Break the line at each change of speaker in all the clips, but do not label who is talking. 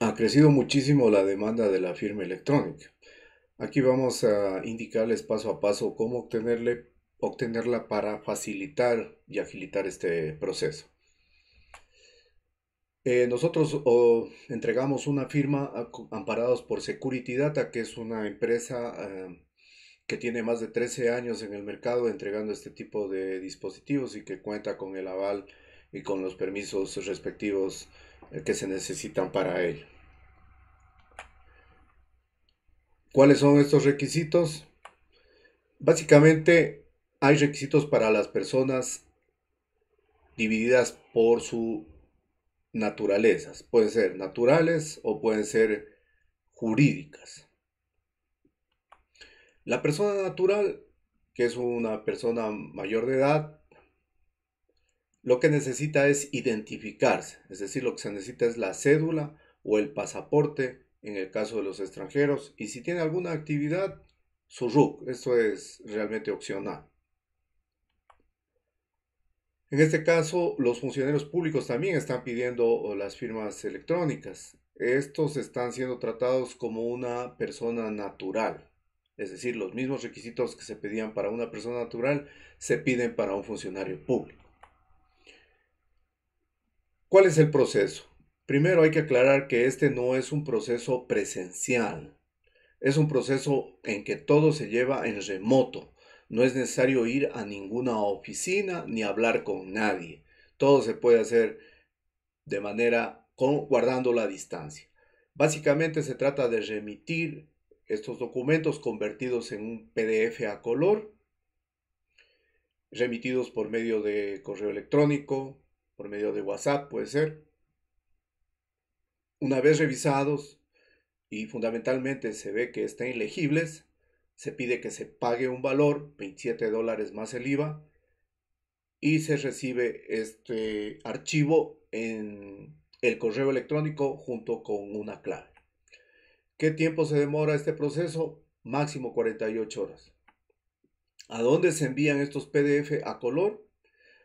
ha crecido muchísimo la demanda de la firma electrónica. Aquí vamos a indicarles paso a paso cómo obtenerle, obtenerla para facilitar y agilitar este proceso. Eh, nosotros entregamos una firma amparados por Security Data, que es una empresa eh, que tiene más de 13 años en el mercado entregando este tipo de dispositivos y que cuenta con el aval y con los permisos respectivos eh, que se necesitan para ello. ¿Cuáles son estos requisitos? Básicamente hay requisitos para las personas divididas por su naturaleza. Pueden ser naturales o pueden ser jurídicas. La persona natural, que es una persona mayor de edad, lo que necesita es identificarse, es decir, lo que se necesita es la cédula o el pasaporte en el caso de los extranjeros. Y si tiene alguna actividad, su RUC. Esto es realmente opcional. En este caso, los funcionarios públicos también están pidiendo las firmas electrónicas. Estos están siendo tratados como una persona natural. Es decir, los mismos requisitos que se pedían para una persona natural se piden para un funcionario público. ¿Cuál es el proceso? Primero hay que aclarar que este no es un proceso presencial, es un proceso en que todo se lleva en remoto. No es necesario ir a ninguna oficina ni hablar con nadie. Todo se puede hacer de manera guardando la distancia. Básicamente se trata de remitir estos documentos convertidos en un PDF a color, remitidos por medio de correo electrónico, por medio de WhatsApp, puede ser, una vez revisados y fundamentalmente se ve que están ilegibles, se pide que se pague un valor, 27 dólares más el IVA, y se recibe este archivo en el correo electrónico junto con una clave. ¿Qué tiempo se demora este proceso? Máximo 48 horas. ¿A dónde se envían estos PDF a color?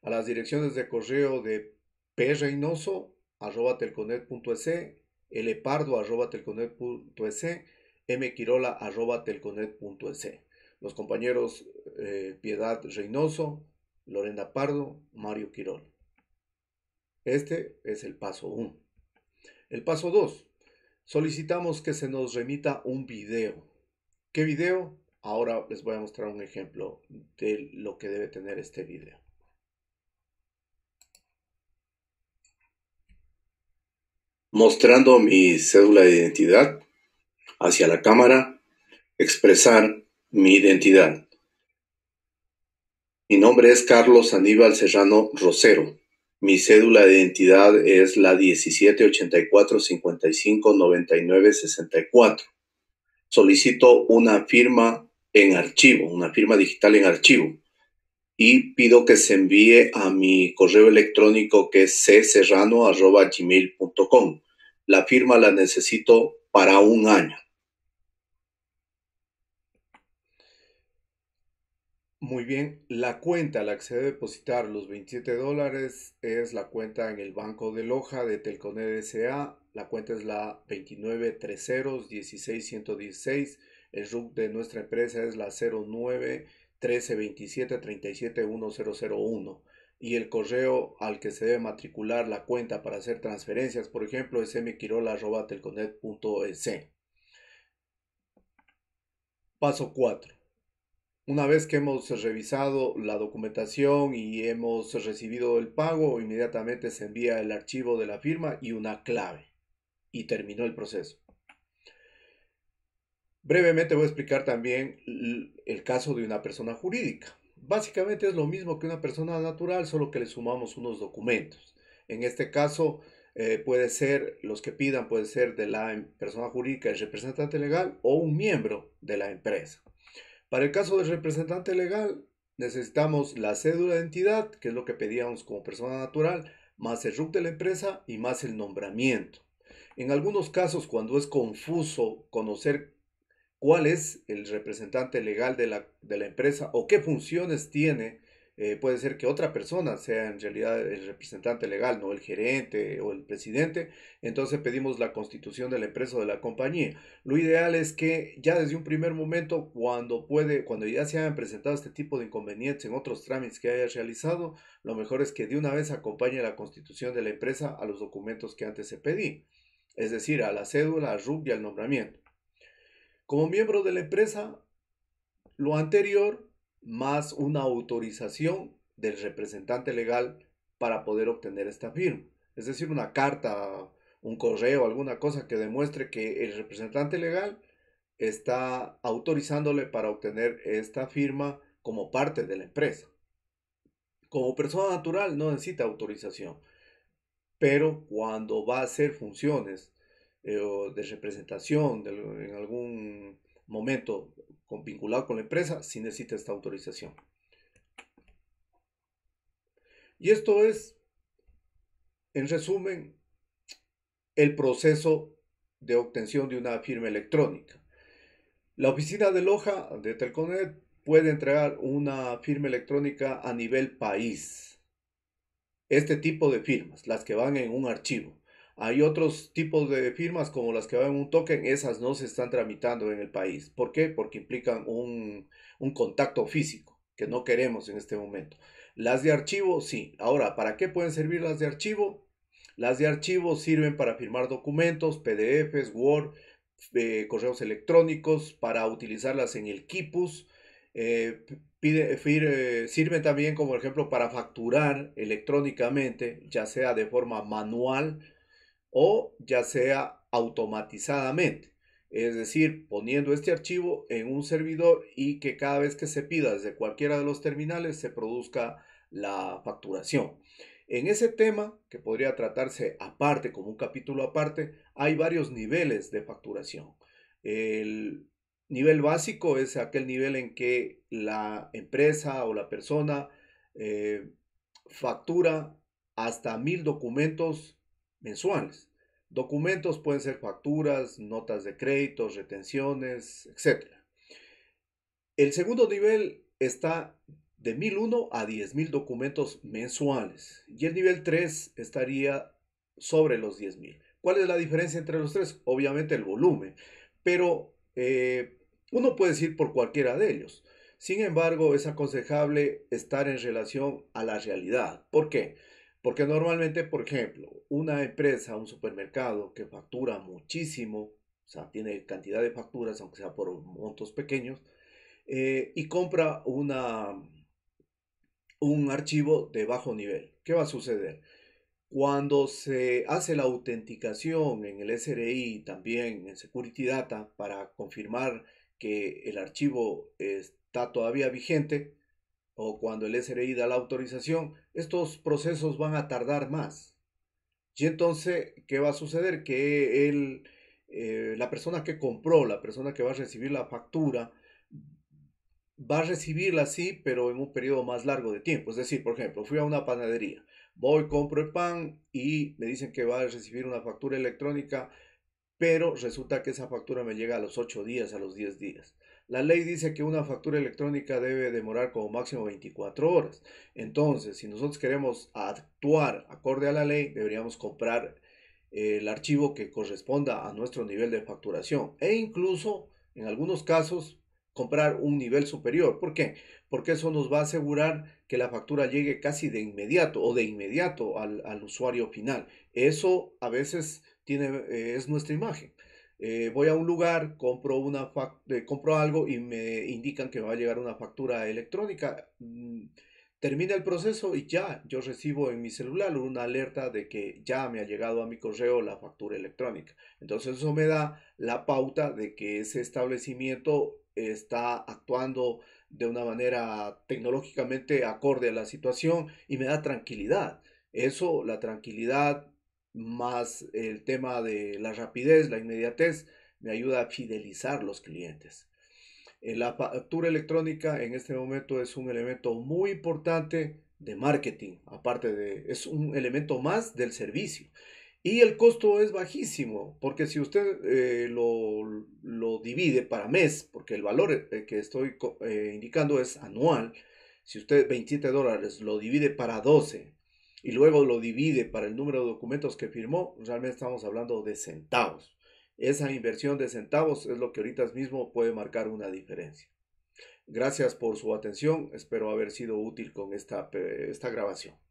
A las direcciones de correo de preynoso.telconet.es lepardo.telconet.es, e, mquirola.telconet.es. E. Los compañeros eh, Piedad Reynoso, Lorena Pardo, Mario Quirol. Este es el paso 1. El paso 2. Solicitamos que se nos remita un video. ¿Qué video? Ahora les voy a mostrar un ejemplo de lo que debe tener este video. mostrando mi cédula de identidad hacia la cámara, expresar mi identidad. Mi nombre es Carlos Aníbal Serrano Rosero. Mi cédula de identidad es la 1784 64 Solicito una firma en archivo, una firma digital en archivo. Y pido que se envíe a mi correo electrónico que es cserrano.gmail.com la firma la necesito para un año. Muy bien, la cuenta a la que se debe depositar los 27 dólares es la cuenta en el Banco de Loja de telconed S.A. La cuenta es la 2930 El RUC de nuestra empresa es la 09 1327 1001 y el correo al que se debe matricular la cuenta para hacer transferencias, por ejemplo, es mquirola.telconet.es. Paso 4. Una vez que hemos revisado la documentación y hemos recibido el pago, inmediatamente se envía el archivo de la firma y una clave. Y terminó el proceso. Brevemente voy a explicar también el caso de una persona jurídica. Básicamente es lo mismo que una persona natural, solo que le sumamos unos documentos. En este caso, eh, puede ser, los que pidan, puede ser de la em, persona jurídica, el representante legal o un miembro de la empresa. Para el caso del representante legal, necesitamos la cédula de entidad, que es lo que pedíamos como persona natural, más el RUC de la empresa y más el nombramiento. En algunos casos, cuando es confuso conocer cuál es el representante legal de la, empresa o qué funciones tiene. Eh, puede ser que otra persona sea en realidad el representante legal, no el gerente o el presidente. Entonces pedimos la constitución de la empresa o de la compañía. Lo ideal es que ya desde un primer momento, cuando puede, cuando ya se hayan presentado este tipo de inconvenientes en otros trámites que haya realizado, lo mejor es que de una vez acompañe la constitución de la empresa a los documentos que antes se pedí, es decir, a la cédula, al RUB y al nombramiento como miembro de la empresa, lo anterior más una autorización del representante legal para poder obtener esta firma. Es decir, una carta, un correo, alguna cosa que demuestre que el representante legal está autorizándole para obtener esta firma como parte de la empresa. Como persona natural no necesita autorización, pero cuando va a hacer funciones eh, de representación en algún momento con, vinculado con la empresa, si necesita esta autorización. Y esto es, en resumen, el proceso de obtención de una firma electrónica. La oficina de Loja de Telconet puede entregar una firma electrónica a nivel país. Este tipo de firmas, las que van en un archivo. Hay otros tipos de firmas como las que van en un token, esas no se están tramitando en el país. ¿Por qué? Porque implican un, un contacto físico que no queremos en este momento. Las de archivo, sí. Ahora, ¿para qué pueden servir las de archivo? Las de archivo sirven para firmar documentos, PDFs, Word, eh, correos electrónicos, para utilizarlas en el Kipus. Eh, eh, sirven también como ejemplo para facturar electrónicamente, ya sea de forma manual o ya sea automatizadamente, es decir, poniendo este archivo en un servidor y que cada vez que se pida desde cualquiera de los terminales se produzca la facturación. En ese tema, que podría tratarse aparte, como un capítulo aparte, hay varios niveles de facturación. El nivel básico es aquel nivel en que la empresa o la persona eh, factura hasta mil documentos mensuales. Documentos pueden ser facturas, notas de créditos, retenciones, etc. El segundo nivel está de 1001 a 10.000 documentos mensuales y el nivel 3 estaría sobre los 10.000. ¿Cuál es la diferencia entre los tres? Obviamente el volumen, pero eh, uno puede decir por cualquiera de ellos. Sin embargo, es aconsejable estar en relación a la realidad. ¿Por qué? Porque normalmente, por ejemplo, una empresa, un supermercado que factura muchísimo, o sea, tiene cantidad de facturas, aunque sea por montos pequeños, eh, y compra una, un archivo de bajo nivel. ¿Qué va a suceder? Cuando se hace la autenticación en el SRI, también en Security Data, para confirmar que el archivo está todavía vigente, o cuando el SRI da la autorización, estos procesos van a tardar más. Y entonces, ¿qué va a suceder? Que eh, la persona que compró, la persona que va a recibir la factura, va a recibirla sí, pero en un periodo más largo de tiempo. Es decir, por ejemplo, fui a una panadería, voy, compro el pan y me dicen que va a recibir una factura electrónica, pero resulta que esa factura me llega a los 8 días, a los 10 días. La ley dice que una factura electrónica debe demorar como máximo 24 horas. Entonces, si nosotros queremos actuar acorde a la ley, deberíamos comprar eh, el archivo que corresponda a nuestro nivel de facturación e incluso, en algunos casos, comprar un nivel superior. ¿Por qué? Porque eso nos va a asegurar que la factura llegue casi de inmediato o de inmediato al, usuario final. Eso a veces tiene, eh, es nuestra imagen. Eh, voy a un lugar, compro, una eh, compro algo y me indican que me va a llegar una factura electrónica. Mm, termina el proceso y ya yo recibo en mi celular una alerta de que ya me ha llegado a mi correo la factura electrónica. Entonces eso me da la pauta de que ese establecimiento está actuando de una manera tecnológicamente acorde a la situación y me da tranquilidad. Eso, la tranquilidad más el tema de la rapidez, la inmediatez, me ayuda a fidelizar los clientes. Eh, la factura electrónica en este momento es un elemento muy importante de marketing, aparte de, es un elemento más del servicio. Y el costo es bajísimo, porque si usted eh, lo, lo, divide para mes, porque el valor eh, que estoy indicando es anual, si usted 27 dólares lo divide para 12 y luego lo divide para el número de documentos que firmó, realmente estamos hablando de centavos. Esa inversión de centavos es lo que ahorita mismo puede marcar una diferencia. Gracias por su atención, espero haber sido útil con esta, eh, esta grabación.